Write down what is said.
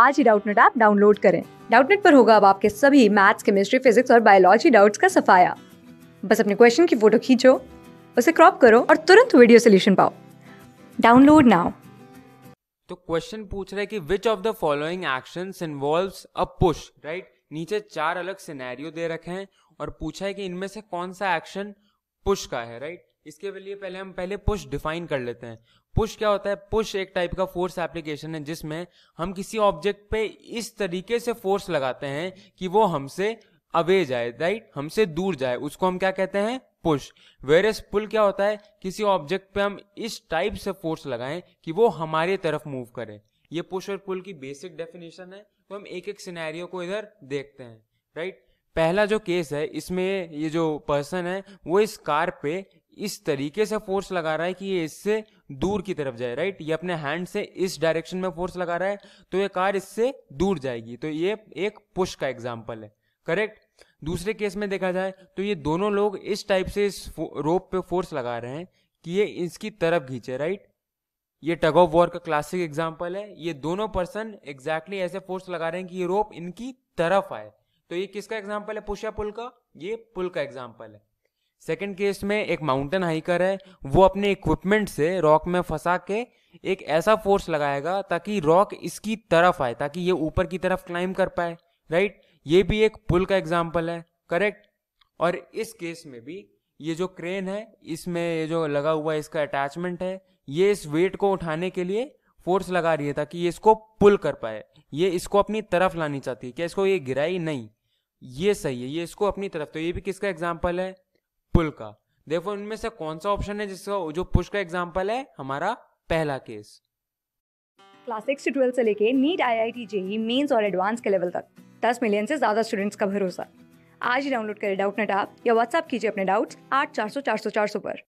आज ही Doubtnut app download करें डाउटनेट पर होगा अब आपके सभी मैथ्स केमिस्ट्री फिजिक्स और बायोलॉजी डाउट्स का सफाया बस अपने क्वेश्चन की फोटो खींचो उसे क्रॉप करो और तुरंत वीडियो सोल्यूशन पाओ डाउनलोड नाउ तो क्वेश्चन पूछ रहा है कि which of the following action involves a push right नीचे चार अलग सिनेरियो दे रखे हैं और पूछा है कि इनमें से कौन सा एक्शन पुश का है राइट इसके लिए पहले हम पहले पुश डिफाइन कर लेते हैं पुश क्या होता है पुश एक टाइप का फोर्स एप्लीकेशन है जिसमें हम किसी ऑब्जेक्ट पे इस तरीके से फोर्स लगाते हैं कि वो हमसे अवे जाए राइट हमसे दूर जाए उसको हम क्या कहते हैं पुश वेर एस पुल क्या होता है किसी ऑब्जेक्ट पे हम इस टाइप से फोर्स लगाएं कि वो हमारे तरफ मूव करे ये पुश और पुल की बेसिक डेफिनेशन है तो हम एक एक सिनेरियो को इधर देखते हैं राइट पहला जो केस है इसमें ये जो पर्सन है वो इस कार पे इस तरीके से फोर्स लगा रहा है कि ये इससे दूर की तरफ जाए राइट ये अपने हैंड से इस डायरेक्शन में फोर्स लगा रहा है तो ये कार इससे दूर जाएगी तो ये एक पुश का एग्जाम्पल है करेक्ट दूसरे केस में देखा जाए तो ये दोनों लोग इस टाइप से इस रोप पे फोर्स लगा रहे हैं कि ये इसकी तरफ खींचे राइट ये टग ऑफ वॉर का क्लासिक एग्जाम्पल है ये दोनों पर्सन एग्जैक्टली ऐसे फोर्स लगा रहे हैं कि ये रोप इनकी तरफ आए तो ये किसका एग्जाम्पल है पुश या पुल का ये पुल का एग्जाम्पल है सेकेंड केस में एक माउंटेन हाइकर है वो अपने इक्विपमेंट से रॉक में फंसा के एक ऐसा फोर्स लगाएगा ताकि रॉक इसकी तरफ आए ताकि ये ऊपर की तरफ क्लाइंब कर पाए राइट ये भी एक पुल का एग्जाम्पल है करेक्ट और इस केस में भी ये जो क्रेन है इसमें ये जो लगा हुआ इसका अटैचमेंट है ये इस वेट को उठाने के लिए फोर्स लगा रही है ताकि ये इसको पुल कर पाए ये इसको अपनी तरफ लानी चाहती है क्या इसको ये गिराई नहीं ये सही है ये इसको अपनी तरफ तो ये भी किसका एग्जाम्पल है पुल का देखो इनमें से कौन सा ऑप्शन है जिसका जो पुश का एग्जाम्पल है हमारा पहला केस क्लास सिक्स से ट्वेल्थ से लेके NEET I I T JEE mains और एडवांस के लेवल तक दस मिलियन से ज्यादा स्टूडेंट्स का भरोसा आज ही डाउनलोड करें डाउट नेट आप या व्हाट्सअप कीजिए अपने डाउट्स आठ चार सौ चार सौ चार सौ पर